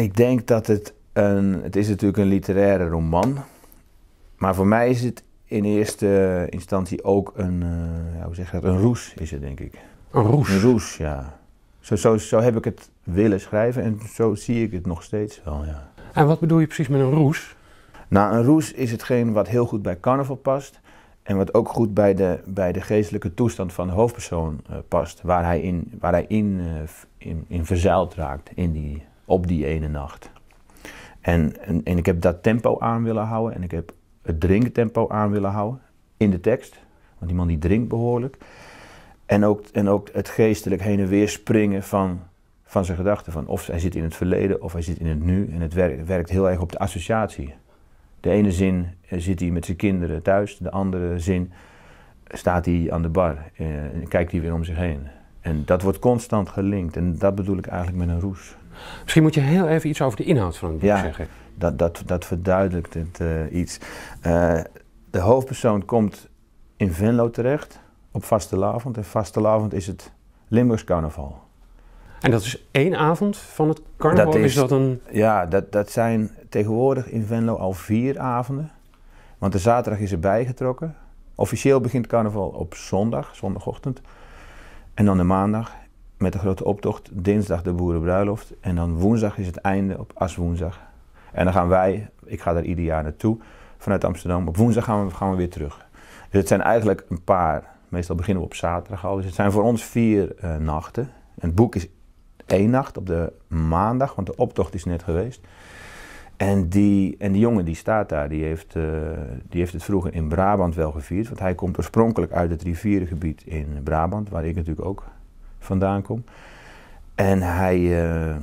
Ik denk dat het een. Het is natuurlijk een literaire roman. Maar voor mij is het in eerste instantie ook een. Eh, hoe zeg je dat? Een roes is het, denk ik. Een roes? Een roes, ja. Zo, zo, zo heb ik het willen schrijven en zo zie ik het nog steeds wel, ja. En wat bedoel je precies met een roes? Nou, een roes is hetgeen wat heel goed bij carnaval past. En wat ook goed bij de, bij de geestelijke toestand van de hoofdpersoon eh, past. Waar hij in, waar hij in, eh, in, in verzeild raakt in die op die ene nacht. En, en, ik heb dat tempo aan willen houden en ik heb het drinktempo aan willen houden in de tekst. Want die man die drinkt behoorlijk. En ook, en ook het geestelijk heen en weer springen van, van zijn gedachten. Van of hij zit in het verleden of hij zit in het nu. En het werkt, het werkt heel erg op de associatie. De ene zin eh, zit hij met zijn kinderen thuis, de andere zin eh, staat hij aan de bar eh, en kijkt hij weer om zich heen. En dat wordt constant gelinkt en dat bedoel ik eigenlijk met een roes. Misschien moet je heel even iets over de inhoud van het boek zeggen. Dat, dat, dat verduidelijkt het eh, iets. Eh, de hoofdpersoon komt in Venlo terecht op vastelavond. En vastelavond is het Limburgs carnaval. En dat is één avond van het carnaval? is, dat een... Ja, dat, dat zijn tegenwoordig in Venlo al vier avonden. Want de zaterdag is erbij getrokken. Officieel begint carnaval op zondag, zondagochtend. En dan de maandag met de grote optocht, dinsdag de boerenbruiloft en dan woensdag is het einde op aswoensdag. En dan gaan wij, ik ga daar ieder jaar naartoe vanuit Amsterdam, op woensdag gaan we, gaan we weer terug. Dus het zijn eigenlijk een paar, meestal beginnen we op zaterdag al, dus het zijn voor ons vier eh, nachten. het boek is één nacht op de maandag, want de optocht is net geweest. En die, en die jongen die staat daar, die heeft, eh, die heeft het vroeger in Brabant wel gevierd. Want hij komt oorspronkelijk uit het rivierengebied in Brabant, waar ik natuurlijk ook vandaan kom. En hij, eh,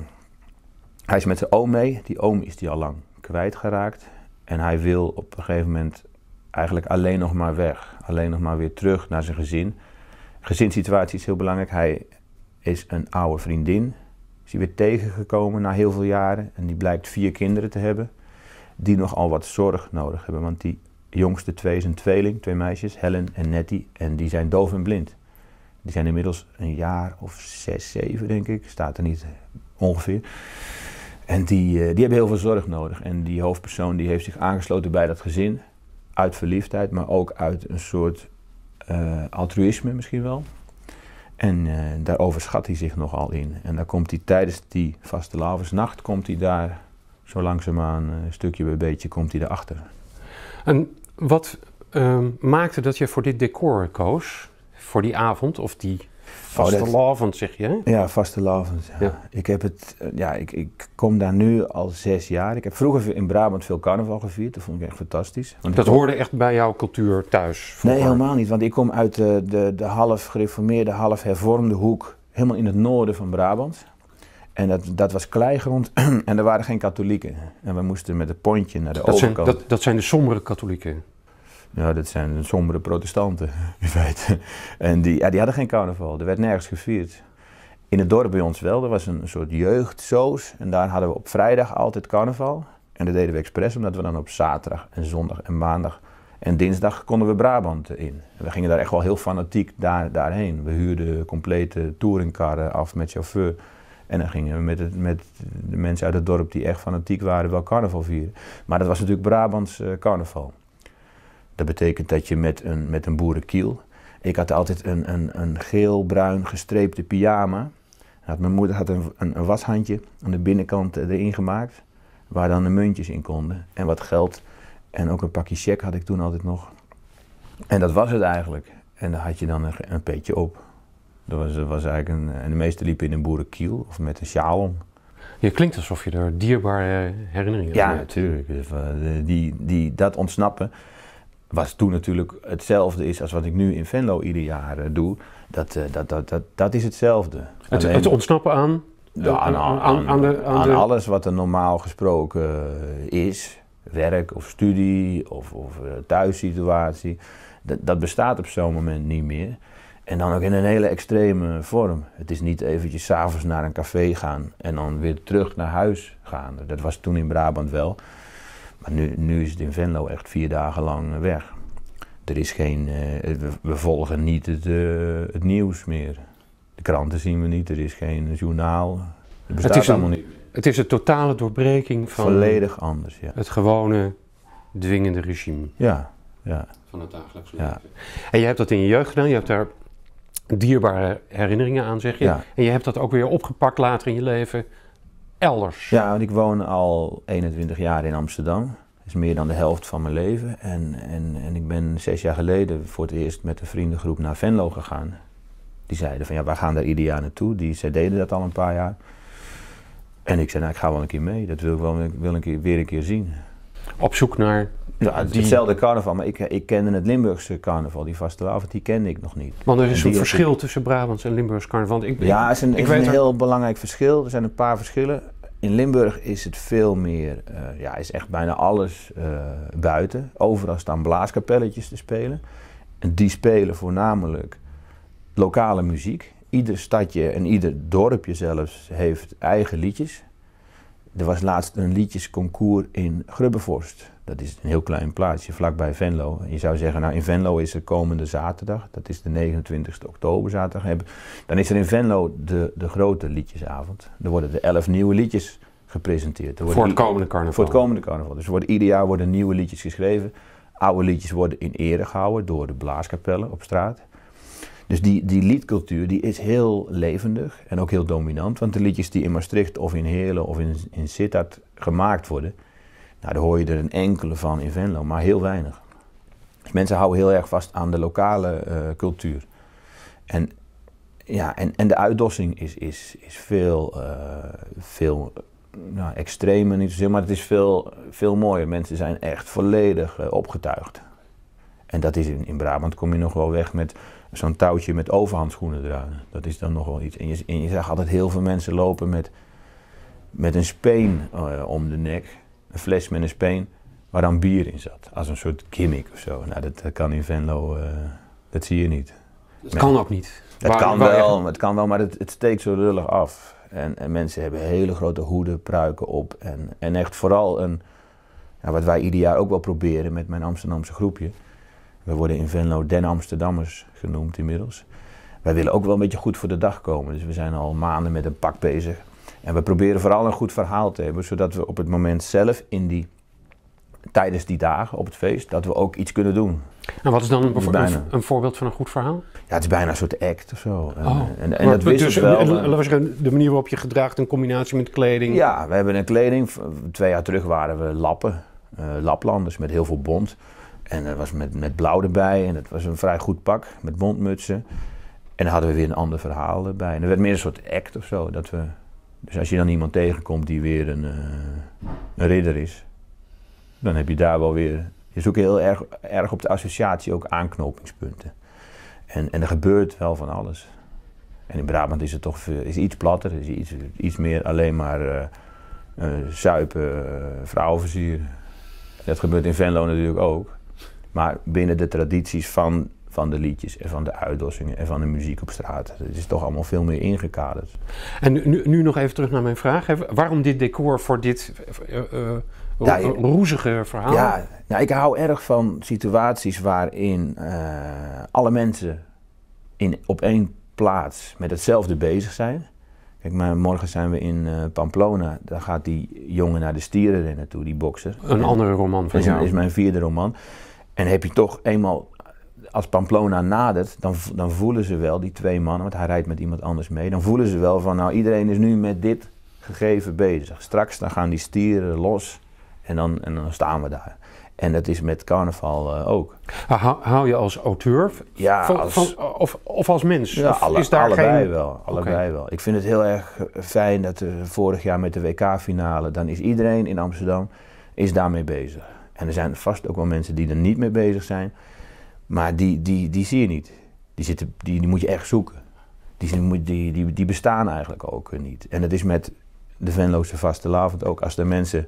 hij is met zijn oom mee. Die oom is die al lang kwijtgeraakt. En hij wil op een gegeven moment eigenlijk alleen nog maar weg. Alleen nog maar weer terug naar zijn gezin. Gezinssituatie is heel belangrijk. Hij is een oude vriendin. Is hij weer tegengekomen na heel veel jaren. En die blijkt vier kinderen te hebben. Die nogal wat zorg nodig hebben. Want die jongste twee zijn tweeling, twee meisjes, Helen en Nettie. En die zijn doof en blind. Die zijn inmiddels een jaar of zes, zeven, denk ik. Staat er niet ongeveer. En die, eh, die hebben heel veel zorg nodig. En die hoofdpersoon die heeft zich aangesloten bij dat gezin. Uit verliefdheid, maar ook uit een soort eh, altruïsme misschien wel. En eh, daar overschat hij zich nogal in. En dan komt hij tijdens die vaste lavensnacht, komt hij daar zo langzaamaan, een stukje bij beetje, komt hij erachter. En wat ehm, maakte dat je voor dit decor koos? voor die avond of die oh, vaste lavend zeg je? Ja, vaste Ja. ja. Ik, heb het, eh, ja, ik, ik kom daar nu al zes jaar. Ik heb vroeger in Brabant veel carnaval gevierd. Dat vond ik echt fantastisch. Want dat hoorde echt bij jouw cultuur thuis? Nee, helemaal niet. Want ik kom uit de, eh, de, de half gereformeerde, half hervormde hoek. Helemaal in het noorden van Brabant. En dat, dat was kleigrond en er waren geen katholieken. En we moesten met een pontje naar de dat overkant. dat, dat zijn de sombere katholieken? Ja, dat zijn sombere protestanten, in feite. En die, ja, die hadden geen carnaval, er werd nergens gevierd. In het dorp bij ons wel, er was een soort jeugdsoos en daar hadden we op vrijdag altijd carnaval. En dat deden we expres omdat we dan op zaterdag en zondag en maandag en dinsdag konden we Brabant in. En we gingen daar echt wel heel fanatiek daar, daarheen. We huurden complete touringkarren af met chauffeur. En dan gingen we met, het, met, de mensen uit het dorp die echt fanatiek waren wel carnaval vieren. Maar dat was natuurlijk Brabants eh, carnaval. Dat betekent dat je met een, met een boerenkiel. Ik had altijd een, een, een geel-bruin gestreepte pyjama. Had, mijn moeder had een, een, een, washandje aan de binnenkant eh, erin gemaakt, waar dan de muntjes in konden. En wat geld. En ook een pakje cheque had ik toen altijd nog. En dat was het eigenlijk. En daar had je dan een, een peetje op. Dat was, was eigenlijk een, en de meesten liepen in een boerenkiel of met een sjaal om. Je klinkt alsof je er dierbare herinneringen aan ja, hebt. Ja, natuurlijk. Dus, eh, die, die, dat ontsnappen. Wat toen natuurlijk hetzelfde is als wat ik nu in Venlo ieder jaar eh, doe. Dat, eh, dat, dat, dat, dat is hetzelfde. Het, het ontsnappen aan aan, aan, de, aan alles wat er normaal gesproken eh, is, werk of studie of, of thuissituatie, dat, dat bestaat op zo'n moment niet meer. En dan ook in een hele extreme vorm. Het is niet eventjes s'avonds naar een café gaan en dan weer terug naar huis gaan. Dat was toen in Brabant wel. Maar nu, nu is het in Venlo echt vier dagen lang weg. Er is geen, eh, we, volgen niet het, eh, het, nieuws meer. De kranten zien we niet, er is geen journaal. Het bestaat is allemaal een, niet. Het is een totale doorbreking van... Volledig anders, ja. Het gewone dwingende regime. Ja, ja. Van het dagelijks leven. Ja. En je hebt dat in je jeugd gedaan, je hebt daar dierbare herinneringen aan, zeg je. Ja. En je hebt dat ook weer opgepakt later in je leven elders? Ja, want ik woon al 21 jaar in Amsterdam. Dat is meer dan de helft van mijn leven. En, en, en ik ben zes jaar geleden voor het eerst met een vriendengroep naar Venlo gegaan. Die zeiden van ja, wij gaan daar ieder jaar naartoe. Die, zij deden dat al een paar jaar. En ik zei, nou, ik ga wel een keer mee. Dat wil ik wel wil een keer, weer een keer zien. Op zoek naar ja, die... Hetzelfde carnaval, maar ik, ik kende het Limburgse carnaval, die avond die kende ik nog niet. Maar er is een verschil tussen Brabants en Limburgs carnaval. Ik, ja, is een, ik weet heel belangrijk verschil. Er zijn een paar verschillen. In Limburg is het veel meer, eh, ja, is echt bijna alles eh, buiten. Overal staan blaaskapelletjes te spelen. En die spelen voornamelijk lokale muziek. Ieder stadje en ieder dorpje zelfs heeft eigen liedjes. Er was laatst een liedjesconcours in Grubbevorst. Dat is een heel klein plaatsje vlakbij Venlo. En je zou zeggen, nou in Venlo is er komende zaterdag, dat is de 29 oktober zaterdag, hebben. dan is er in Venlo de, de grote liedjesavond. Er worden de elf nieuwe liedjes gepresenteerd. voor het komende carnaval. Voor het komende carnaval. Dus worden, ieder jaar worden nieuwe liedjes geschreven. Oude liedjes worden in ere gehouden door de blaaskapellen op straat. Dus die, die liedcultuur die is heel levendig en ook heel dominant. Want de liedjes die in Maastricht of in Heerlen of in, in Sittard gemaakt worden, nou, daar hoor je er een enkele van in Venlo, maar heel weinig. Dus mensen houden heel erg vast aan de lokale eh, cultuur. En, ja, en, en de uitdossing is, is, is veel, uh, veel nou, extremer, niet zozeer, maar het is veel, veel mooier. Mensen zijn echt volledig eh, opgetuigd. En dat is in, in Brabant kom je nog wel weg met zo'n touwtje met overhandschoenen eraan. Dat is dan nog wel iets. En je, en je zag altijd heel veel mensen lopen met, met een speen eh, om de nek. Een fles met een speen waar dan bier in zat. Als een soort gimmick of zo. Nou, dat, kan in Venlo, eh, dat zie je niet. Dat kan ook niet. Het kan wel, het kan wel, maar het, steekt zo rullig af. En, en, mensen hebben hele grote hoeden, pruiken op. En, en echt vooral een, ja, wat wij ieder jaar ook wel proberen met mijn Amsterdamse groepje. We worden in Venlo Den Amsterdammers genoemd inmiddels. Wij willen ook wel een beetje goed voor de dag komen. Dus we zijn al maanden met een pak bezig. En we proberen vooral een goed verhaal te hebben, zodat we op het moment zelf in die tijdens die dagen op het feest, dat we ook iets kunnen doen. En wat is dan een, voorbeeld van een goed verhaal? Ja, het is bijna een soort act of zo. oh. en, dat dus, wel. En, eh, de manier waarop je gedraagt in combinatie met kleding? Ja, we hebben een kleding. Twee jaar terug waren we lappen. Uh, Laplanders met heel veel bont. En dat was met, met blauw erbij. En dat was een vrij goed pak met bondmutsen. En dan hadden we weer een ander verhaal erbij. En er werd meer een soort act of zo. Dat we, dus als je dan iemand tegenkomt die weer een, eh, een ridder is, dan heb je daar wel weer. Je zoekt heel erg, erg op de associatie ook aanknopingspunten. En, en er gebeurt wel van alles. En in Brabant is het toch eh, is iets platter, is iets, iets meer alleen maar uh, eh, uh, zuipen, vrouwen Dat gebeurt in Venlo natuurlijk ook. Maar binnen de tradities van, van de liedjes en van de uitdossingen en van de muziek op straat. Het is toch allemaal veel meer ingekaderd. En nu, nu nog even terug naar mijn vraag. Waarom dit decor voor dit eh, eh, eh, roezige verhaal? Ja, nou, ik hou erg van situaties waarin alle mensen in, op één plaats met hetzelfde bezig zijn. Kijk, maar morgen zijn we in Pamplona. Daar gaat die jongen naar de stieren rennen toe, die bokser. Een andere roman van jou. Dat is mijn vierde roman. En heb je toch eenmaal, als Pamplona nadert, dan, dan voelen ze wel, die twee mannen, want hij rijdt met iemand anders mee, dan voelen ze wel van, nou iedereen is nu met dit gegeven bezig. Straks dan gaan die stieren los en dan, en dan staan we daar. En dat is met carnaval eh, ook. Hou je als auteur ja, als, of, of als mens? is daar allebei, wel, allebei wel. Ik vind het heel erg eh, fijn dat er eh, vorig jaar met de WK-finale... dan is iedereen in Amsterdam is daarmee bezig. En er zijn vast ook wel mensen die er niet mee bezig zijn. Maar die, die, die zie je niet. Die, zitten, die, die moet je echt zoeken. Die, die, die, die bestaan eigenlijk ook niet. En dat is met de Venloze Vastelavond ook. Als er mensen...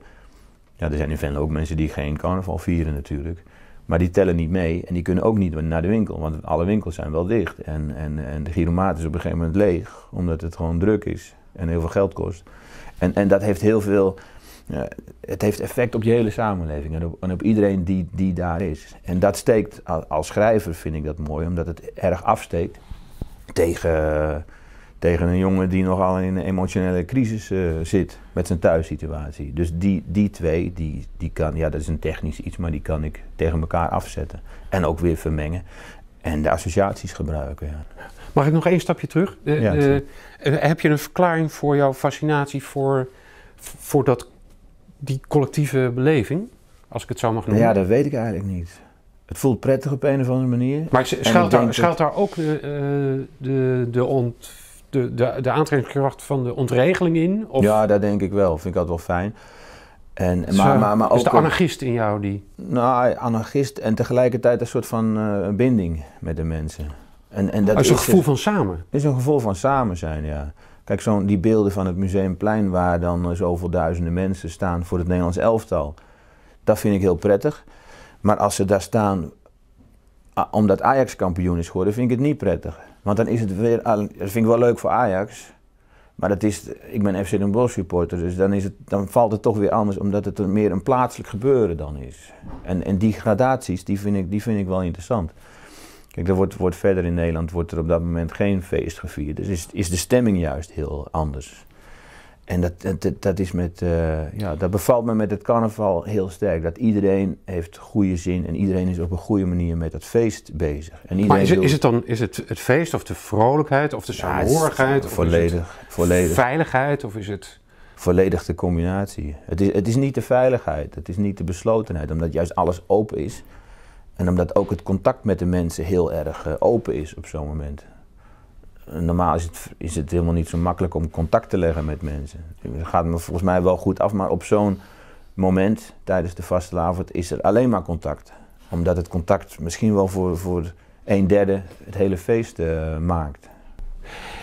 Ja, er zijn in Venlo ook mensen die geen carnaval vieren natuurlijk. Maar die tellen niet mee en die kunnen ook niet naar de winkel. Want alle winkels zijn wel dicht. En, en, en de giromaat is op een gegeven moment leeg. Omdat het gewoon druk is en heel veel geld kost. En, en dat heeft heel veel het heeft effect op je hele samenleving en op, iedereen die, die daar is. En dat steekt, als schrijver vind ik dat mooi, omdat het erg afsteekt tegen, tegen een jongen die nogal in een emotionele crisis eh, zit met zijn thuissituatie. Dus die, die twee, die, die kan, ja, dat is een technisch iets, maar die kan ik tegen elkaar afzetten. En ook weer vermengen. En de associaties gebruiken. Mag ik nog één stapje terug? Eh, heb je een verklaring voor jouw fascinatie voor, voor dat die collectieve beleving, als ik het zo mag noemen? Ja, dat weet ik eigenlijk niet. Het voelt prettig op een of andere manier. Maar schuilt daar, daar ook eh, eh, de, de, de, de, de, aantrekkingskracht van de ontregeling in? Of? Ja, dat denk ik wel. Vind ik altijd wel fijn. En, maar, maar, maar ook, Is de anarchist in jou die? Nou, anarchist en tegelijkertijd een soort van eh, binding met de mensen. En, en dat oh, is een gevoel van samen? is een gevoel van samen zijn, ja. Kijk, zo die beelden van het Museumplein waar dan eh, zoveel duizenden mensen staan voor het Nederlands elftal. Dat vind ik heel prettig. Maar als ze daar staan omdat Ajax kampioen is geworden, vind ik het niet prettig. Want dan is het weer, dat vind ik wel leuk voor Ajax. Maar dat is, ik ben FC Den Bosch supporter, dus dan, is het, dan valt het toch weer anders, omdat het meer een plaatselijk gebeuren dan is. En, en die gradaties, die vind, ik, die vind ik wel interessant. Kijk, er wordt, wordt verder in Nederland wordt er op dat moment geen feest gevierd. Dus is, is de stemming juist heel anders. En dat, dat, dat, is met, eh, ja, dat bevalt me met het carnaval heel sterk. Dat iedereen heeft goede zin en iedereen is op een goede manier met dat feest bezig. En maar is het, is het dan is het, het feest of de vrolijkheid of de saamhorigheid? of volledig, volledig. Veiligheid of is het... Volledig de combinatie. Het is, het is niet de veiligheid, het is niet de beslotenheid. Omdat juist alles open is, en omdat ook het contact met de mensen heel erg eh, open is op zo'n moment. Normaal is het, is het helemaal niet zo makkelijk om contact te leggen met mensen. Het gaat me volgens mij wel goed af, maar op zo'n moment tijdens de vaste is er alleen maar contact. Omdat het contact misschien wel voor, voor een derde het hele feest eh, maakt.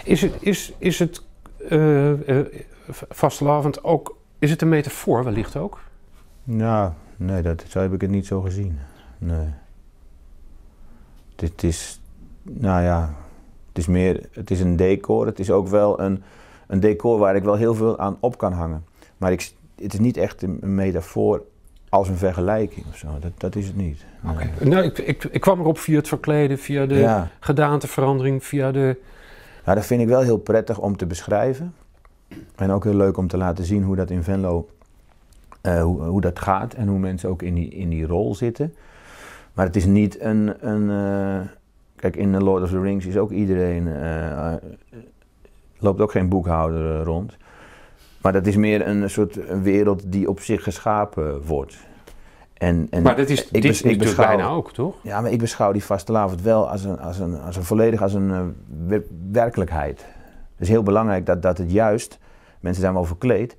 Is het, is, is het uh, ook, is het een metafoor wellicht ook? Nou, nee, dat, zo heb ik het niet zo gezien. Nee. Dit is, nou ja, het is meer, het is een decor. Het is ook wel een, een decor waar ik wel heel veel aan op kan hangen. Maar ik, het is niet echt een metafoor als een vergelijking of zo. Dat, dat is het niet. Oké. Nou, ik, ik, ik, kwam erop via het verkleden, via de gedaanteverandering, via de... Ja. dat vind ik wel heel prettig om te beschrijven. En ook heel leuk om te laten zien hoe dat in Venlo, eh, hoe, hoe dat gaat en hoe mensen ook in die, in die rol zitten. Maar het is niet een. een eh, kijk, in The Lord of the Rings is ook iedereen. Eh, eh, loopt ook geen boekhouder rond. Maar dat is meer een soort een wereld die op zich geschapen wordt. En, en maar dat is ik, dit ik bijna ook, toch? Ja, maar ik beschouw die vastelavond wel als een, als een, als een volledig als een werkelijkheid. Het is heel belangrijk dat, dat het juist, mensen zijn wel verkleed,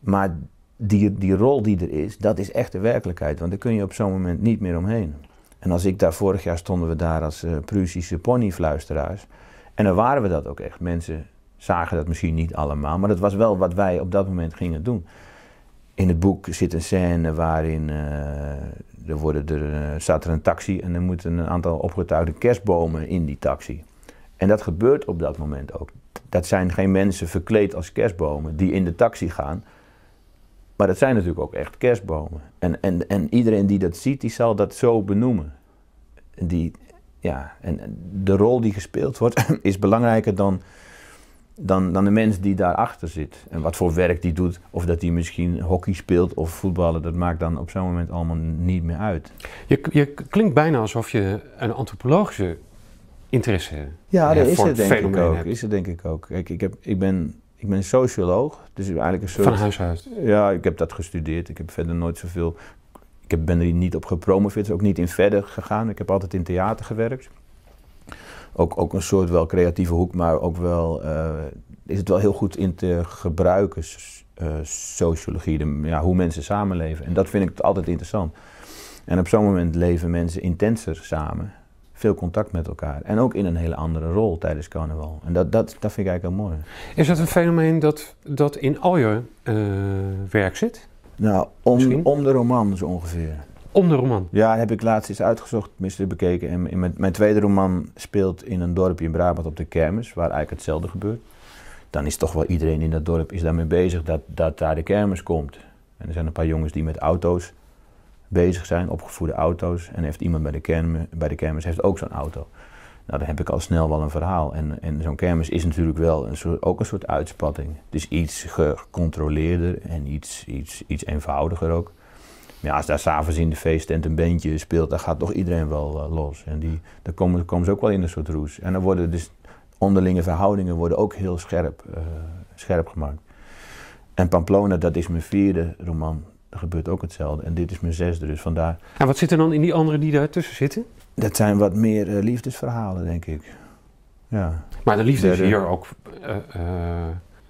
maar die, die rol die er is, dat is echt de werkelijkheid. Want daar kun je op zo'n moment niet meer omheen. En als ik daar vorig jaar stonden we daar als uh, eh, Prussische ponyfluisteraars. En dan waren we dat ook echt. Mensen zagen dat misschien niet allemaal, maar dat was wel wat wij op dat moment gingen doen. In het boek zit een scène waarin eh, er, worden er eh, staat er een taxi en er moeten een aantal opgetuigde kerstbomen in die taxi. En dat gebeurt op dat moment ook. Dat zijn geen mensen verkleed als kerstbomen die in de taxi gaan. Maar het zijn natuurlijk ook echt kerstbomen. En, en, en iedereen die dat ziet, die zal dat zo benoemen. Die, ja, en de rol die gespeeld wordt, is belangrijker dan, dan, dan de mens die daarachter zit. En wat voor werk die doet, of dat die misschien hockey speelt of voetballen, dat maakt dan op zo'n moment allemaal niet meer uit. Je, je klinkt bijna alsof je een antropologische interesse ja, dat is het, denk ik ook. Is het denk ik ook. Ik, ik, heb, ik ben ik ben socioloog, dus eigenlijk een soort... Van huis uit? Ja, ik heb dat gestudeerd. Ik heb verder nooit zoveel... Ik heb, ben er niet op gepromoveerd, dus ook niet in verder gegaan. Ik heb altijd in theater gewerkt. Ook, ook een soort wel creatieve hoek, maar ook wel... Eh, is het wel heel goed in te gebruiken, eh, sociologie, de, ja, hoe mensen samenleven. En dat vind ik altijd interessant. En op zo'n moment leven mensen intenser samen veel contact met elkaar. En ook in een hele andere rol tijdens carnaval. En dat, dat, dat vind ik eigenlijk heel mooi. Is dat een fenomeen dat, dat in al je eh, werk zit? Nou, om, om de roman zo ongeveer. Om de roman? Ja, heb ik laatst eens uitgezocht, tenminste bekeken. En mijn, mijn tweede roman speelt in een dorpje in Brabant op de kermis, waar eigenlijk hetzelfde gebeurt. Dan is toch wel iedereen in dat dorp is daarmee bezig dat, dat daar de kermis komt. En er zijn een paar jongens die met auto's bezig zijn, opgevoerde auto's. En heeft iemand bij de, kermis, bij de kermis heeft ook zo'n auto. Nou, dan heb ik al snel wel een verhaal. En, en zo'n kermis is natuurlijk wel een soort, ook een soort uitspatting. Het is iets gecontroleerder en iets, iets, iets eenvoudiger ook. Maar ja, als daar s'avonds in de feesttent een bandje speelt, dan gaat toch iedereen wel eh, los. En die, dan, komen, komen ze ook wel in een soort roes. En dan worden dus onderlinge verhoudingen worden ook heel scherp, eh, scherp gemaakt. En Pamplona, dat is mijn vierde roman er gebeurt ook hetzelfde. En dit is mijn zesde, dus vandaar. En wat zit er dan in die andere die daartussen zitten? Dat zijn wat meer eh, liefdesverhalen, denk ik. Ja. Maar de liefde is hier ook. Eh, eh,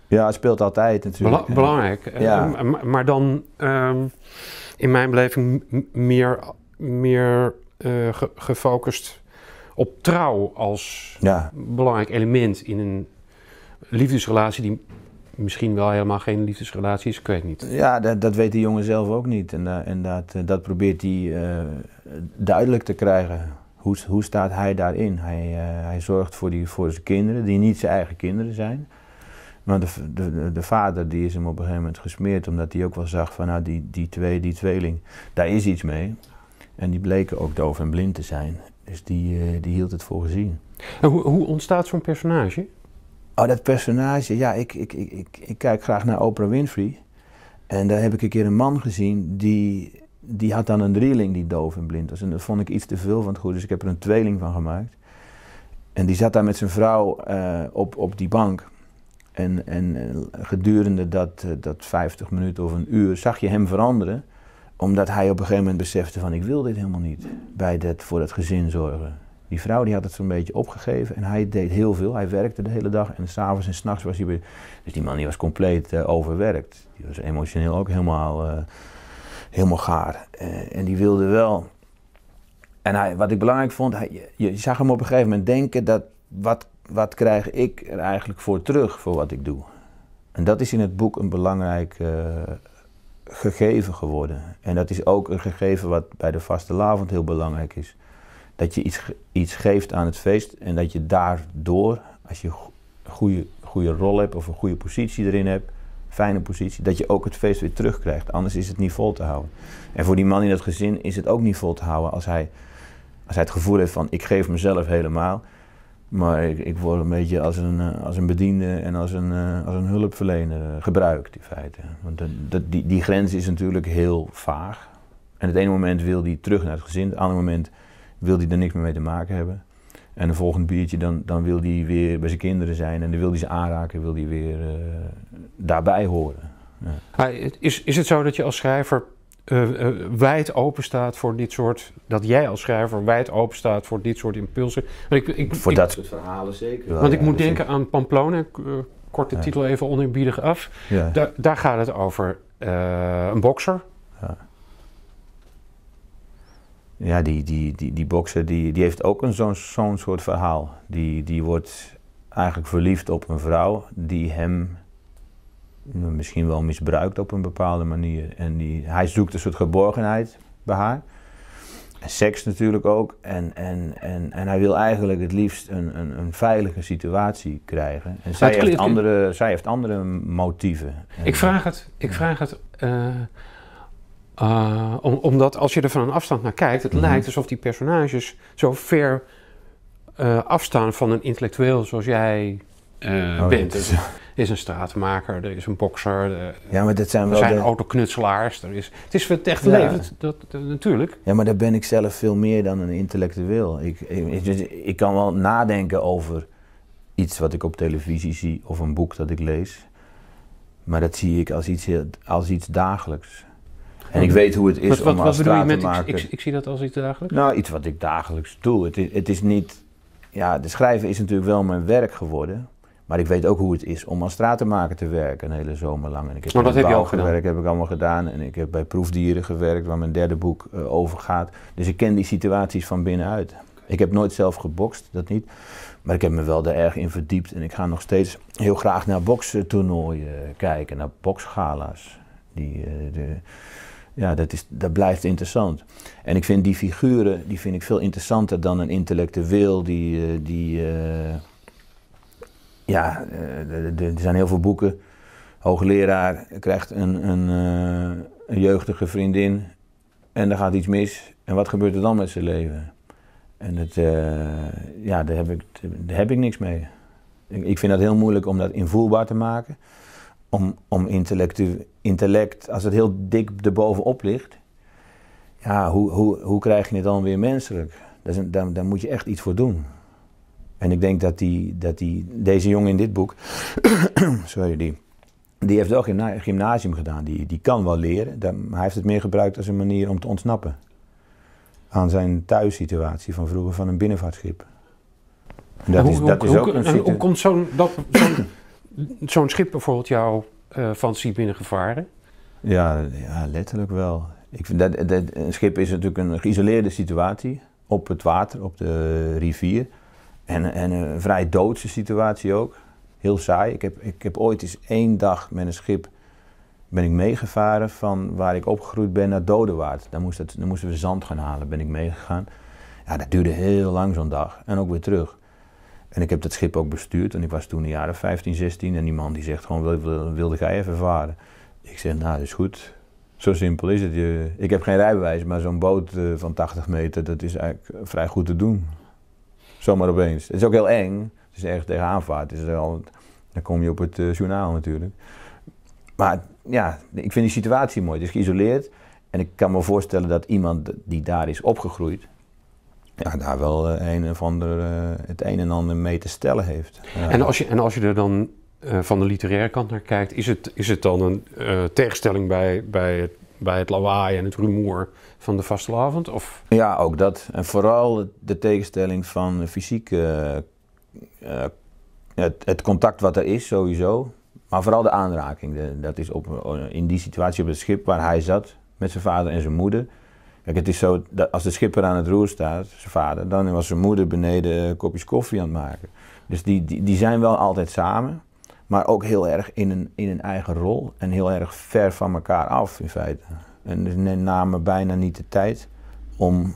ja, het speelt altijd natuurlijk. belangrijk. Ja. maar dan ehm, in mijn beleving meer, meer gefocust op trouw als ja. belangrijk element in een liefdesrelatie die misschien wel helemaal geen liefdesrelatie is, ik weet niet. Ja, dat, dat weet de jongen zelf ook niet. En, en eh, dat, eh, dat probeert hij eh, duidelijk te krijgen. Hoe, hoe staat hij daarin? Hij, hij zorgt voor, die, voor zijn kinderen, die niet zijn eigen kinderen zijn. Maar de, de, de, vader die is hem op een gegeven moment gesmeerd, omdat hij ook wel zag van nou, die, die twee, die tweeling, daar is iets mee. En die bleken ook doof en blind te zijn. Dus die, die hield het voor gezien. En hoe, hoe ontstaat zo'n personage? Oh, dat personage. Ja, ik, ik, ik, ik, ik kijk graag naar Oprah Winfrey. En daar heb ik een keer een man gezien die, die had dan een drieling die doof en blind was. En dat vond ik iets te veel van het goed, dus ik heb er een tweeling van gemaakt. En die zat daar met zijn vrouw eh, op, op die bank. En, en eh, gedurende dat, eh, dat 50 minuten of een uur zag je hem veranderen. Omdat hij op een gegeven moment besefte van ik wil dit helemaal niet. Bij dat, voor dat gezin zorgen. Die vrouw die had het zo'n beetje opgegeven en hij deed heel veel. Hij werkte de hele dag en s'avonds en s'nachts was hij weer... Dus die man die was compleet eh, overwerkt. Die was emotioneel ook helemaal, eh, helemaal gaar. Eh, en die wilde wel... En hij, wat ik belangrijk vond, hij, je, zag hem op een gegeven moment denken dat... Wat, wat krijg ik er eigenlijk voor terug voor wat ik doe? En dat is in het boek een belangrijk gegeven geworden. En dat is ook een gegeven wat bij de vaste lavend heel belangrijk is dat je iets, iets geeft aan het feest en dat je daardoor, als je een goede, goede rol hebt of een goede positie erin hebt, fijne positie, dat je ook het feest weer terugkrijgt. Anders is het niet vol te houden. En voor die man in dat gezin is het ook niet vol te houden als hij, als hij het gevoel heeft van ik geef mezelf helemaal. Maar ik, ik word een beetje als een, eh, als een bediende en als een, eh, als een hulpverlener eh, gebruikt in feite. Want de, die, die grens is natuurlijk heel vaag. En het ene moment wil hij terug naar het gezin, het andere moment wil hij er niks meer mee te maken hebben. En een volgend biertje, dan, dan wil hij weer bij zijn kinderen zijn en dan wil hij ze aanraken, wil hij weer eh, daarbij horen. Ja. Is, is het zo dat je als schrijver eh, eh, wijd open staat voor dit soort, dat jij als schrijver wijd open staat voor dit soort impulsen? Want ik, ik, voor ik, dat soort verhalen zeker. want ik moet denken aan Pamplona, korte ja. titel even oneerbiedig af. Daar, daar gaat het over een bokser ja, die, die, die, die bokser die, die heeft ook zo'n zo'n soort verhaal. Die, die wordt eigenlijk verliefd op een vrouw die hem eh, misschien wel misbruikt op een bepaalde manier. En die, hij zoekt een soort geborgenheid bij haar. En seks natuurlijk ook. En, en, en, en hij wil eigenlijk het liefst een, een, een veilige situatie krijgen. En zij, heeft andere, zij heeft andere motieven. Ik vraag het, ik vraag het eh, eh, om, omdat als je er van een afstand naar kijkt, het mhm. lijkt alsof die personages zo ver eh, afstaan van een intellectueel zoals jij eh, oh, bent. Dus er is een straatmaker, er is een bokser, ja, maar dat zijn wel zijn de... autoknutselaars. Er is, het is echt leven, dat, natuurlijk. Ja, maar daar ben ik zelf veel meer dan een intellectueel. Ik, dus ik kan wel nadenken over iets wat ik op televisie zie of een boek dat ik lees. Maar dat zie ik als iets, als iets dagelijks. En ik weet hoe het is wat, wat, om als straat te maken. Ik, ik, zie dat als iets dagelijks? Nou, iets wat ik dagelijks doe. Het is, het is niet... Ja, de schrijven is natuurlijk wel mijn werk geworden. Maar ik weet ook hoe het is om aan straat te werken een hele zomer lang. En ik heb maar dat heb je al gewerkt, gedaan? heb ik allemaal gedaan. En ik heb bij proefdieren gewerkt, waar mijn derde boek eh, over gaat. Dus ik ken die situaties van binnenuit. Ik heb nooit zelf gebokst, dat niet. Maar ik heb me wel daar erg in verdiept. En ik ga nog steeds heel graag naar bokstoernooien kijken, naar boksgala's. Die, eh, de, ja, dat, is, dat blijft interessant. En ik vind die figuren die vind ik veel interessanter dan een intellectueel die. Eh, die eh, ja, eh, er zijn heel veel boeken. Hoogleraar krijgt een, een, een jeugdige vriendin en er gaat iets mis. En wat gebeurt er dan met zijn leven? En het, ja, daar, heb ik, daar heb ik niks mee. Ik, ik vind dat heel moeilijk om dat invoelbaar te maken om, om intellect, als het heel dik erbovenop ligt, ja, hoe, hoe, hoe krijg je het dan weer menselijk? Dat is daar, moet je echt iets voor doen. En ik denk dat, die, dat die, deze jongen in dit boek, sorry, die, die heeft wel gymna gymnasium gedaan. Die, die kan wel leren, maar hij heeft het meer gebruikt als een manier om te ontsnappen. Aan zijn thuissituatie van vroeger van een binnenvaartschip. dat hoe, is, dat is ook een komt zo'n... Dat, zo'n zo'n schip bijvoorbeeld jouw uh, eh, fantasie binnengevaren? Ja, ja, letterlijk wel. Ik, dat, dat, een schip is natuurlijk een geïsoleerde situatie op het water, op de rivier. En, en een vrij doodse situatie ook. Heel saai. Ik heb, ik heb ooit eens één dag met een schip ben ik meegevaren van waar ik opgegroeid ben naar Dodewaard. Daar, moest moesten we zand gaan halen, ben ik meegegaan. Ja, dat duurde heel lang zo'n dag en ook weer terug. En ik heb dat schip ook bestuurd en ik was toen in de jaren 15, 16 en die man die zegt gewoon, wilde, wilde jij even varen? Ik zeg, nou dat is goed. Zo simpel is het. Je, ik heb geen rijbewijs, maar zo'n boot eh, van 80 meter, dat is eigenlijk eh, vrij goed te doen. Zomaar opeens. Het is ook heel eng. Het is erg tegen aanvaart. dan kom je op het eh, journaal natuurlijk. Maar ja, ik vind die situatie mooi. Het is geïsoleerd. En ik kan me voorstellen dat iemand die daar is opgegroeid, ja, daar wel eh, een of ander, eh, het een en ander mee te stellen heeft. En, als je, en als je er dan eh, van de literaire kant naar kijkt, is het, is het dan een tegenstelling bij, bij, het, bij het lawaai en het rumoer van de vastelavond? Of? Ja, ook dat. En vooral de tegenstelling van fysiek, het, het contact wat er is sowieso, maar vooral de aanraking. dat is op, in die situatie op het schip waar hij zat met zijn vader en zijn moeder. Kijk, het is zo dat als de schipper aan het roer staat, zijn vader, dan was zijn moeder beneden eh, kopjes koffie aan het maken. Dus die, die, die zijn wel altijd samen, maar ook heel erg in een, in een eigen rol en heel erg ver van elkaar af in feite. En ze namen bijna niet de tijd om,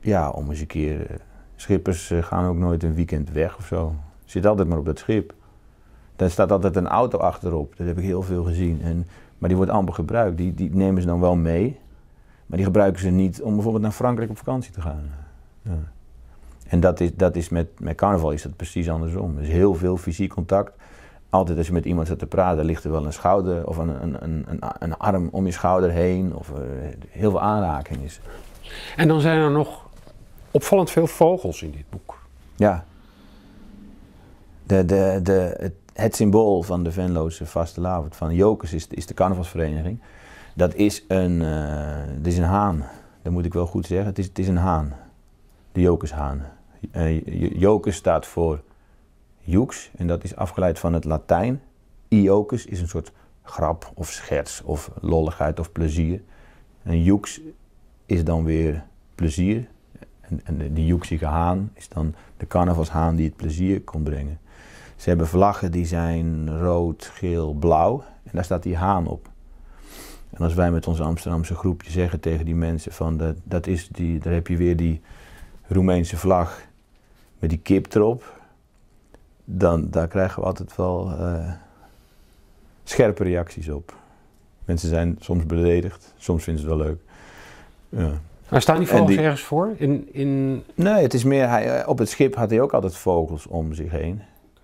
ja, om eens een keer. Eh, schippers eh, gaan ook nooit een weekend weg of zo. Zit altijd maar op dat schip. Dan staat altijd een auto achterop, dat heb ik heel veel gezien. En, maar die wordt amper gebruikt. Die, die nemen ze dan wel mee, maar die gebruiken ze niet om bijvoorbeeld naar Frankrijk op vakantie te gaan. Ja. En dat is, dat is met, met carnaval is dat precies andersom. Er is dus heel veel fysiek contact. Altijd als je met iemand zit te praten, ligt er wel een schouder of een, een, een, een, arm om je schouder heen. Of eh, heel veel aanraking is. En dan zijn er nog opvallend veel vogels in dit boek. Ja. De, de, de, het, symbool van de Venloze Vaste Lavert, van Jokers, is, is de carnavalsvereniging. Dat is een, dat eh, is een haan. Dat moet ik wel goed zeggen. Het is, het is een haan. De jokershaan. Uh, eh, jokers staat voor joeks en dat is afgeleid van het Latijn. Iocus is een soort grap of scherts of lolligheid of plezier. En joeks is dan weer plezier. En, en de, die joeksige haan is dan de carnavalshaan die het plezier kon brengen. Ze hebben vlaggen die zijn rood, geel, blauw. En daar staat die haan op. En als wij met ons Amsterdamse groepje zeggen tegen die mensen van dat, dat is die, daar heb je weer die Roemeense vlag met die kip erop, dan daar krijgen we altijd wel eh, scherpe reacties op. Mensen zijn soms beledigd, soms vinden ze het wel leuk. Ja. Maar staan die vogels ergens voor? In, in... Nee, het is meer, hij, eh, op het schip had hij ook altijd vogels om zich heen.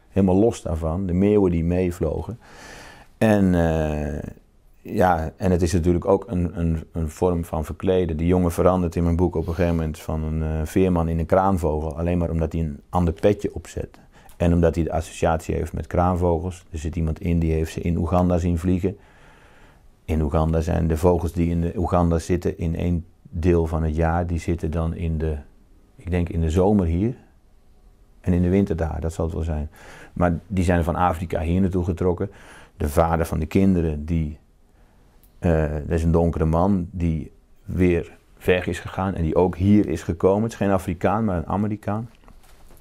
Helemaal los daarvan, de meeuwen die meevlogen. En eh, ja, en het is natuurlijk ook een, een, een, vorm van verkleden. Die jongen verandert in mijn boek op een gegeven moment van een eh, veerman in een kraanvogel. Alleen maar omdat hij een ander petje opzet. En omdat hij de associatie heeft met kraanvogels. Er zit iemand in die heeft ze in Oeganda zien vliegen. In Oeganda zijn de vogels die in de Oeganda zitten in één deel van het jaar, die zitten dan in de, ik denk in de zomer hier. En in de winter daar, dat zal het wel zijn. Maar die zijn van Afrika hier naartoe getrokken. De vader van de kinderen die uh, eh, dat is een donkere man die weer weg is gegaan en die ook hier is gekomen. Het is geen Afrikaan, maar een Amerikaan.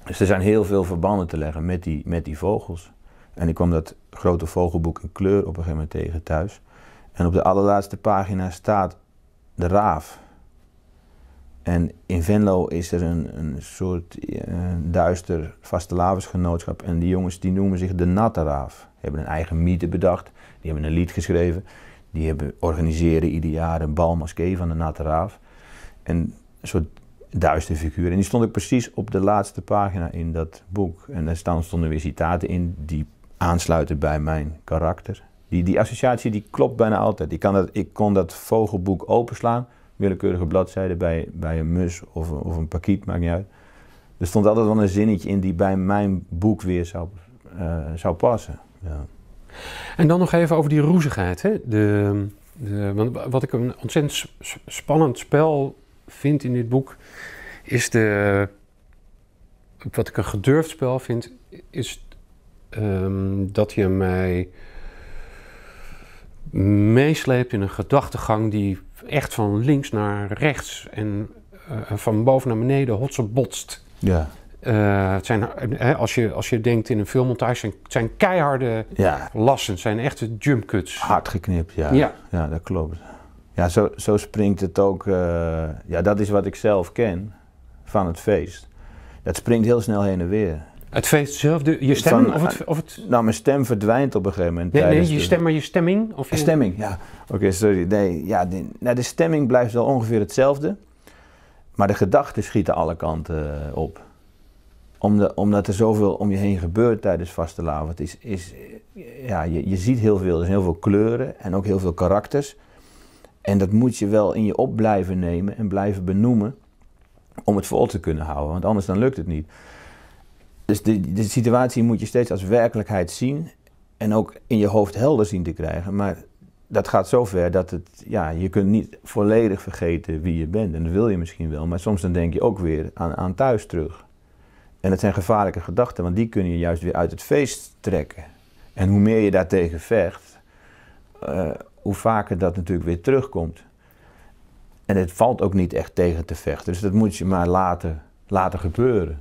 Dus er zijn heel veel verbanden te leggen met die, met die vogels. En ik kwam dat grote vogelboek in kleur op een gegeven moment tegen thuis. En op de allerlaatste pagina staat de raaf. En in Venlo is er een, een soort duister eh, duister vastelavensgenootschap. En die jongens die noemen zich de Nata-raaf. Ze hebben een eigen mythe bedacht. Die hebben een lied geschreven. Die hebben, organiseren ieder jaar een bal moskee van de Nataraaf. En een soort duister figuur. En die stond ook precies op de laatste pagina in dat boek. En daar staan, stonden weer citaten in die aansluiten bij mijn karakter. Die, die associatie die klopt bijna altijd. Ik, kan dat, ik kon dat vogelboek openslaan, willekeurige bladzijde bij, bij een mus of, of een pakiet, maakt niet uit. Er stond altijd wel een zinnetje in die bij mijn boek weer zou, eh, zou passen. Ja. En dan nog even over die roezigheid. Hè? De, de, wat ik een ontzettend spannend spel vind in dit boek, is de. Wat ik een gedurfd spel vind, is ehm, dat je mij meesleept in een gedachtegang die echt van links naar rechts en eh, van boven naar beneden hotsen botst. Ja. Eh, het zijn, eh, als, je, als je denkt in een filmmontage, zijn, het zijn keiharde ja. lassen. Het zijn echte jumpcuts. Hard geknipt, ja. ja. dat klopt. Ja, zo, zo springt het ook. Eh, ja, dat is wat ik zelf ken van het feest. Dat springt heel snel heen en weer. Het feest zelf, de, je stem of het, of het... Nou, mijn stem verdwijnt op een gegeven moment. Nee, nee je stem, maar je stemming? Of je... Stemming, ja. Oké, sorry. Nee, ja, nou, de stemming blijft wel ongeveer hetzelfde. Maar de gedachten schieten alle kanten op omdat, omdat er zoveel om je heen gebeurt tijdens vastelavond, is, is, ja, je, je ziet heel veel. Er zijn heel veel kleuren en ook heel veel karakters. En dat moet je wel in je op blijven nemen en blijven benoemen om het vol te kunnen houden, want anders dan lukt het niet. Dus de, de situatie moet je steeds als werkelijkheid zien en ook in je hoofd helder zien te krijgen. Maar dat gaat zover dat het, ja, je kunt niet volledig vergeten wie je bent. En dat wil je misschien wel, maar soms dan denk je ook weer aan, aan thuis terug. En het zijn gevaarlijke gedachten, want die kun je juist weer uit het feest trekken. En hoe meer je daartegen vecht, eh, hoe vaker dat natuurlijk weer terugkomt. En het valt ook niet echt tegen te vechten, dus dat moet je maar laten, laten gebeuren.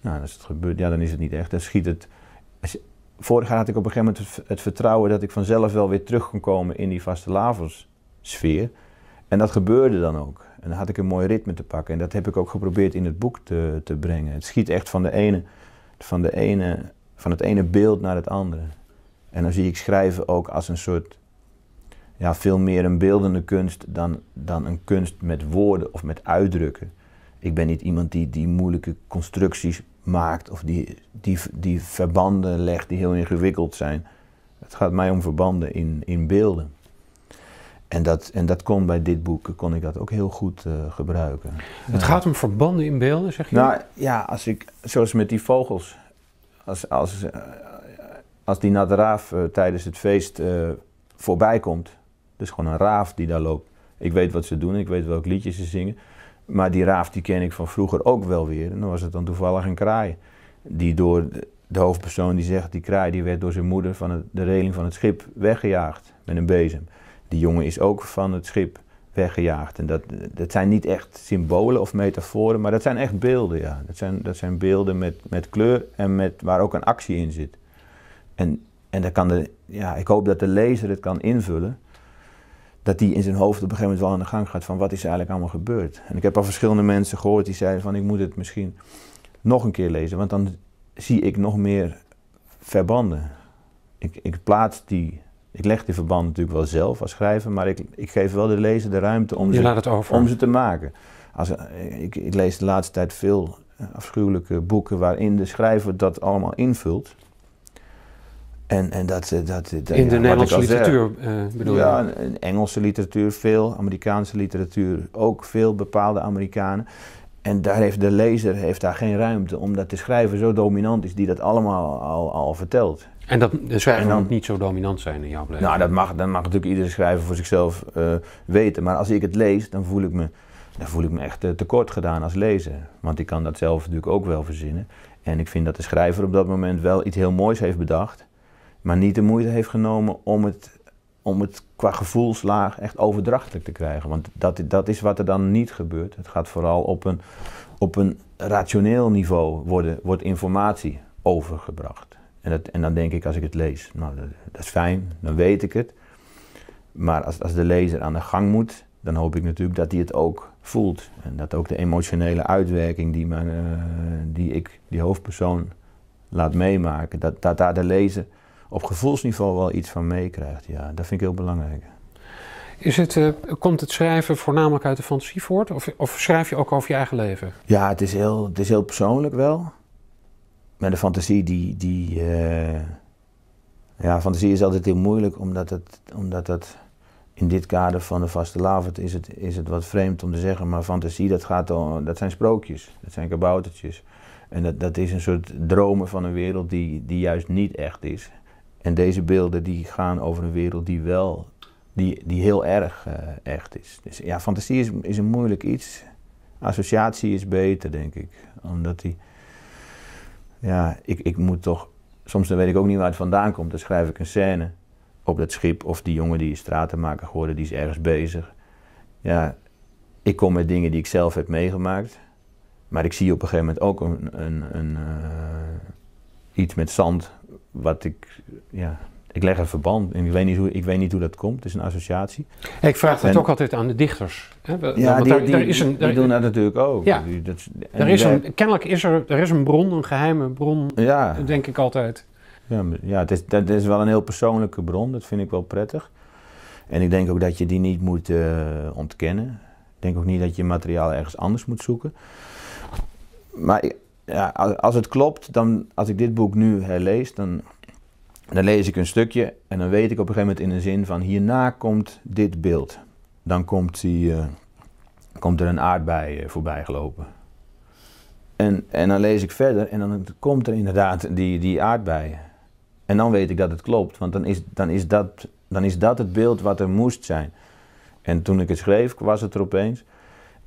Nou, als het gebeurt, ja, dan is het niet echt. Dan schiet het. vorig jaar had ik op een gegeven moment het, vertrouwen dat ik vanzelf wel weer terug kon komen in die vaste lavos sfeer. En dat gebeurde dan ook. En dan had ik een mooi ritme te pakken. En dat heb ik ook geprobeerd in het boek te, te brengen. Het schiet echt van, de ene, van, de ene, van het ene beeld naar het andere. En dan zie ik schrijven ook als een soort, ja, veel meer een beeldende kunst dan, dan een kunst met woorden of met uitdrukken. Ik ben niet iemand die, die moeilijke constructies maakt of die, die, die verbanden legt die heel ingewikkeld zijn. Het gaat mij om verbanden in, in beelden. En dat, en dat kon bij dit boek kon ik dat ook heel goed eh, gebruiken. Het gaat om verbanden in beelden, zeg je? Nou ja, als ik, zoals met die vogels. Als, als, eh, als die natte raaf eh, tijdens het feest uh, voorbij komt. Dus gewoon een raaf die daar loopt. Ik weet wat ze doen, ik weet welk liedje ze zingen. Maar die raaf die ken ik van vroeger ook wel weer. En dan was het dan toevallig een kraai. Die door de, hoofdpersoon die zegt, die kraai die werd door zijn moeder van de reling van het schip weggejaagd met een bezem. Die jongen is ook van het schip weggejaagd. En dat, dat zijn niet echt symbolen of metaforen, maar dat zijn echt beelden. Ja. Dat, zijn, dat zijn beelden met, met kleur en met, waar ook een actie in zit. En, en dat kan de, ja, ik hoop dat de lezer het kan invullen. Dat die in zijn hoofd op een gegeven moment wel aan de gang gaat van wat is er eigenlijk allemaal gebeurd. En ik heb al verschillende mensen gehoord die zeiden van ik moet het misschien nog een keer lezen, want dan zie ik nog meer verbanden. Ik, ik plaats die ik leg die verband natuurlijk wel zelf als schrijver, maar ik, ik geef wel de lezer de ruimte om, ze, om ze te maken. Als, eh, ik, ik, lees de laatste tijd veel eh, afschuwelijke boeken waarin de schrijver dat allemaal invult. En, en dat, eh, dat, dat, In de Nederlandse literatuur bedoel je? Ja, Engelse literatuur veel, Amerikaanse literatuur ook veel, bepaalde Amerikanen. En daar heeft de lezer heeft daar geen ruimte, omdat de schrijver zo dominant is die dat allemaal al, al vertelt. En dat de schrijver en dan, moet niet zo dominant zijn in jouw beleving? Nou, dat mag, dat mag natuurlijk iedere schrijver voor zichzelf eh, weten. Maar als ik het lees, dan voel ik me, dan voel ik me echt eh, tekort gedaan als lezer. Want ik kan dat zelf natuurlijk ook wel verzinnen. En ik vind dat de schrijver op dat moment wel iets heel moois heeft bedacht, maar niet de moeite heeft genomen om het om het qua gevoelslaag echt overdrachtelijk te krijgen. Want dat, dat is wat er dan niet gebeurt. Het gaat vooral op een, op een rationeel niveau worden, wordt informatie overgebracht. En, dat, en dan denk ik als ik het lees, nou dat, is fijn, dan weet ik het. Maar als, als de lezer aan de gang moet, dan hoop ik natuurlijk dat hij het ook voelt. En dat ook de emotionele uitwerking die, mijn, eh, die ik, die hoofdpersoon, laat meemaken, dat, dat daar de lezer op gevoelsniveau wel iets van meekrijgt. Ja, dat vind ik heel belangrijk. Is het, eh, komt het schrijven voornamelijk uit de fantasie voort? Of, of, schrijf je ook over je eigen leven? Ja, het is heel, het is heel persoonlijk wel. Maar de fantasie die... die eh, ja, fantasie is altijd heel moeilijk, omdat het... Omdat het in dit kader van de vaste lavend is het, is het wat vreemd om te zeggen, maar fantasie dat, gaat al, dat zijn sprookjes, dat zijn kaboutertjes. En dat, dat is een soort dromen van een wereld die, die juist niet echt is. En deze beelden die gaan over een wereld die wel, die, die heel erg eh, echt is. Dus ja, fantasie is, is een moeilijk iets. Associatie is beter, denk ik. Omdat die, ja, ik, ik moet toch, soms dan weet ik ook niet waar het vandaan komt. Dan schrijf ik een scène op dat schip of die jongen die is stratenmaker geworden, die is ergens bezig. Ja, ik kom met dingen die ik zelf heb meegemaakt. Maar ik zie op een gegeven moment ook een, een, een eh, iets met zand wat ik, ja, ik leg een verband en ik weet niet hoe, ik weet niet hoe dat komt. Het is een associatie. ik vraag dat ook altijd aan de dichters. Hè? ja, die, daar, is een, die doen dat natuurlijk ook. Ja, die, er is een, kennelijk is er, er is een bron, een geheime bron, denk ik altijd. Ja, ja het is, dat is wel een heel persoonlijke bron, dat vind ik wel prettig. En ik denk ook dat je die niet moet eh, ontkennen. Ik denk ook niet dat je materiaal ergens anders moet zoeken. Maar als het klopt, dan als ik dit boek nu herlees, dan, dan lees ik een stukje en dan weet ik op een gegeven moment in een zin van hierna komt dit beeld. Dan komt, die, eh, komt er een aardbei eh, voorbij gelopen. En, en dan lees ik verder en dan komt er inderdaad die, die aardbei. En dan weet ik dat het klopt, want dan is, dan, is dat, dan is dat het beeld wat er moest zijn. En toen ik het schreef, was het er opeens.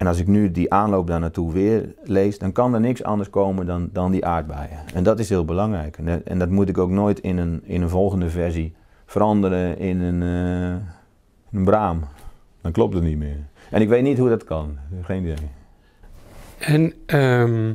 En als ik nu die aanloop daar naartoe weer lees, dan kan er niks anders komen dan, dan die aardbeien. En dat is heel belangrijk. En dat, en dat moet ik ook nooit in een, in een volgende versie veranderen in een, eh, een braam. Dan klopt het niet meer. En ik weet niet hoe dat kan. Geen idee. En ehm,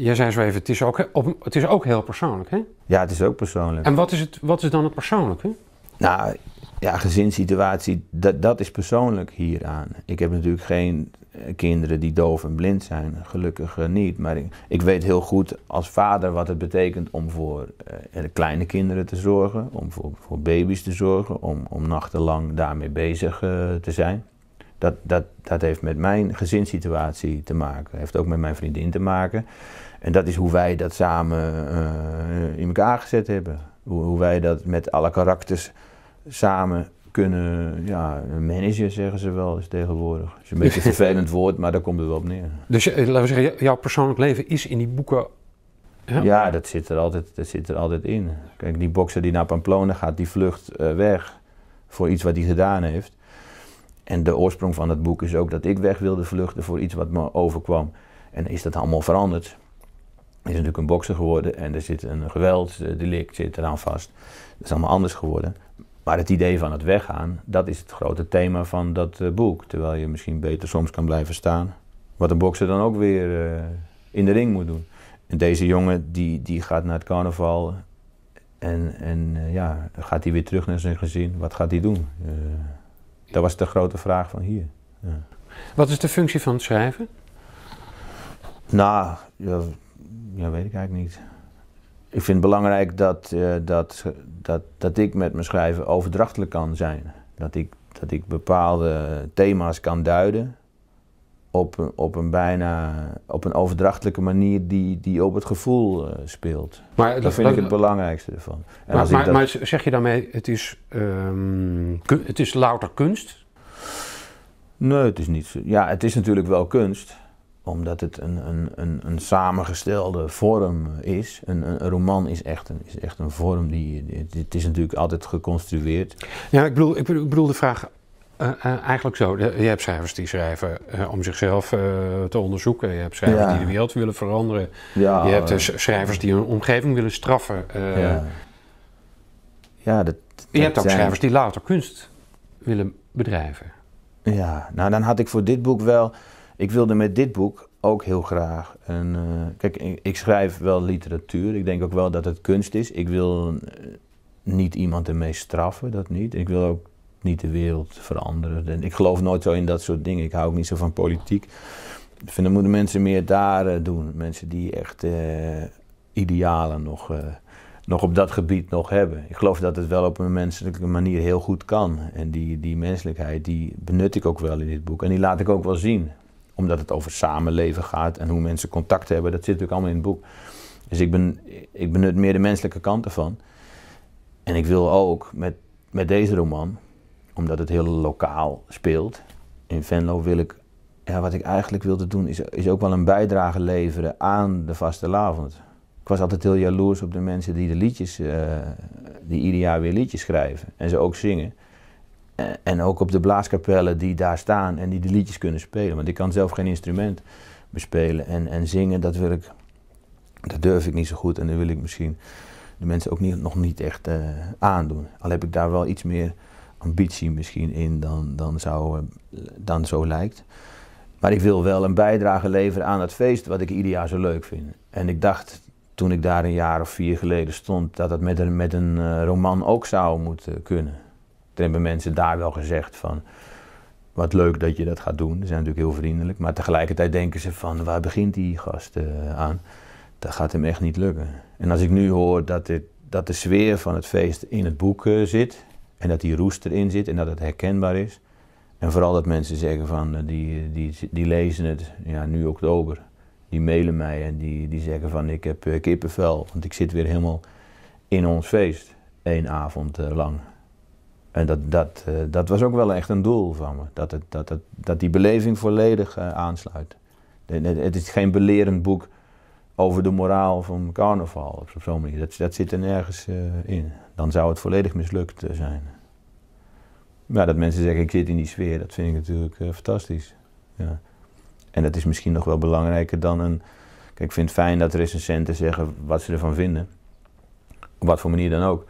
jij, zei zo even, het is, ook, het is ook heel persoonlijk, hè? Ja, het is ook persoonlijk. En wat is, het, wat is dan het persoonlijke? Nou, ja, gezinssituatie, dat, dat is persoonlijk hieraan. Ik heb natuurlijk geen eh, kinderen die doof en blind zijn, gelukkig eh, niet. Maar ik, weet heel goed als vader wat het betekent om voor eh, kleine kinderen te zorgen, om voor, voor baby's te zorgen, om, om nachtenlang daarmee bezig te zijn. Dat, dat, dat heeft met mijn gezinssituatie te maken, heeft ook met mijn vriendin te maken. En dat is hoe wij dat samen in elkaar gezet hebben. Hoe, hoe wij dat met alle karakters samen kunnen ja, managen, zeggen ze wel is tegenwoordig. Dat is een beetje een vervelend woord, maar daar komt het wel op neer. Dus eh, laten we zeggen, jouw persoonlijk leven is in die boeken. Ja, dat zit, er altijd, dat zit er altijd in. Kijk, die bokser die naar Pamplona gaat, die vlucht eh, weg voor iets wat hij gedaan heeft. En de oorsprong van het boek is ook dat ik weg wilde vluchten voor iets wat me overkwam. En is dat allemaal veranderd? Hij is natuurlijk een bokser geworden en er zit een gewelddelict eh, zit eraan vast. Dat is allemaal anders geworden. Maar het idee van het weggaan, dat is het grote thema van dat eh, boek. Terwijl je misschien beter soms kan blijven staan. Wat een bokser dan ook weer eh, in de ring moet doen. En deze jongen die, die gaat naar het carnaval en, en eh, ja, gaat hij weer terug naar zijn gezin. Wat gaat hij doen? dat was de grote vraag van hier. Wat is de functie van het schrijven? Nou, ja, ja weet ik eigenlijk niet ik vind het belangrijk dat, eh, dat, dat, dat ik met mijn schrijven overdrachtelijk kan zijn. Dat ik, dat ik bepaalde thema's kan duiden op, op een bijna op een overdrachtelijke manier die, die op het gevoel eh, speelt. Maar, dat, vind ik het belangrijkste ervan. maar, zeg je daarmee, het is, ehm, het is louter kunst? Nee, het is niet. Ja, het is natuurlijk wel kunst omdat het een, een, een, een samengestelde vorm is. Een, een, roman is echt een, is echt een vorm die, Het is natuurlijk altijd geconstrueerd. Ja, ik bedoel, ik bedoel de vraag eh, eh, eigenlijk zo. je hebt schrijvers die schrijven eh, om zichzelf te onderzoeken. Je hebt schrijvers die de wereld willen veranderen. je hebt schrijvers die hun omgeving willen straffen. ja. ja dat, je hebt ook schrijvers die later kunst willen bedrijven. Ja, nou dan had ik voor dit boek wel ik wilde met dit boek ook heel graag een. Eh, kijk, ik schrijf wel literatuur. Ik denk ook wel dat het kunst is. Ik wil eh, niet iemand ermee straffen, dat niet. Ik wil ook niet de wereld veranderen. ik geloof nooit zo in dat soort dingen. Ik hou ook niet zo van politiek. Ik vind dat moeten mensen meer daar eh, doen. Mensen die echt idealen nog, nog op dat gebied nog hebben. Ik geloof dat het wel op een menselijke manier heel goed kan. En die, die menselijkheid die benut ik ook wel in dit boek. En die laat ik ook wel zien omdat het over samenleven gaat en hoe mensen contact hebben. Dat zit natuurlijk allemaal in het boek. Dus ik, ben, ik benut meer de menselijke kant ervan. En ik wil ook met, met deze roman, omdat het heel lokaal speelt, in Venlo wil ik, ja, wat ik eigenlijk wilde doen, is, is ook wel een bijdrage leveren aan de vaste avond. Ik was altijd heel jaloers op de mensen die de liedjes, eh, die ieder jaar weer liedjes schrijven en ze ook zingen. Eh, en ook op de blaaskapellen die daar staan en die de liedjes kunnen spelen. Want ik kan zelf geen instrument bespelen en, en zingen, dat wil ik, dat durf ik niet zo goed en dat wil ik misschien de mensen ook niet, nog niet echt eh, aandoen. Al heb ik daar wel iets meer ambitie misschien in dan, dan, zou, eh, dan zo lijkt. Maar ik wil wel een bijdrage leveren aan dat feest wat ik ieder jaar zo leuk vind. En ik dacht toen ik daar een jaar of vier geleden stond dat dat met een, met een roman ook zou moeten kunnen. Toen hebben mensen daar wel gezegd van, wat leuk dat je dat gaat doen. Ze zijn natuurlijk heel vriendelijk. Maar tegelijkertijd denken ze van, waar begint die gast eh, aan? Dat gaat hem echt niet lukken. En als ik nu hoor dat, dat de sfeer van het feest in het boek eh, zit... en dat die roest erin zit en dat het herkenbaar is... en vooral dat mensen zeggen van, eh, die, die, die lezen het, ja, nu oktober... die mailen mij en die, die zeggen van, ik heb kippenvel... want ik zit weer helemaal in ons feest, één avond lang. En dat, dat, eh, dat was ook wel echt een doel van me. Dat, het, dat, het, dat die beleving volledig eh, aansluit. Het is geen belerend boek over de moraal van carnaval of zo'n Dat, dat zit er nergens eh, in. Dan zou het volledig mislukt zijn. Maar dat mensen zeggen ik zit in die sfeer, dat vind ik natuurlijk fantastisch. Ja. En dat is misschien nog wel belangrijker dan een... Kijk, ik vind het fijn dat recensenten zeggen wat ze ervan vinden. Op wat voor manier dan ook.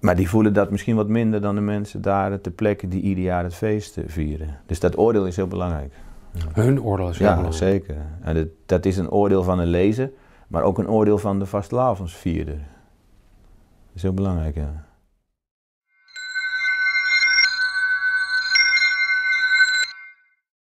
Maar die voelen dat misschien wat minder dan de mensen daar ter plekke die ieder jaar het feest eh, vieren. Dus dat oordeel is heel belangrijk. Hun oordeel is heel belangrijk. Ja, zeker. En dat, dat, is een oordeel van een lezer, maar ook een oordeel van de vastlavensvierder. Dat is heel belangrijk, ja.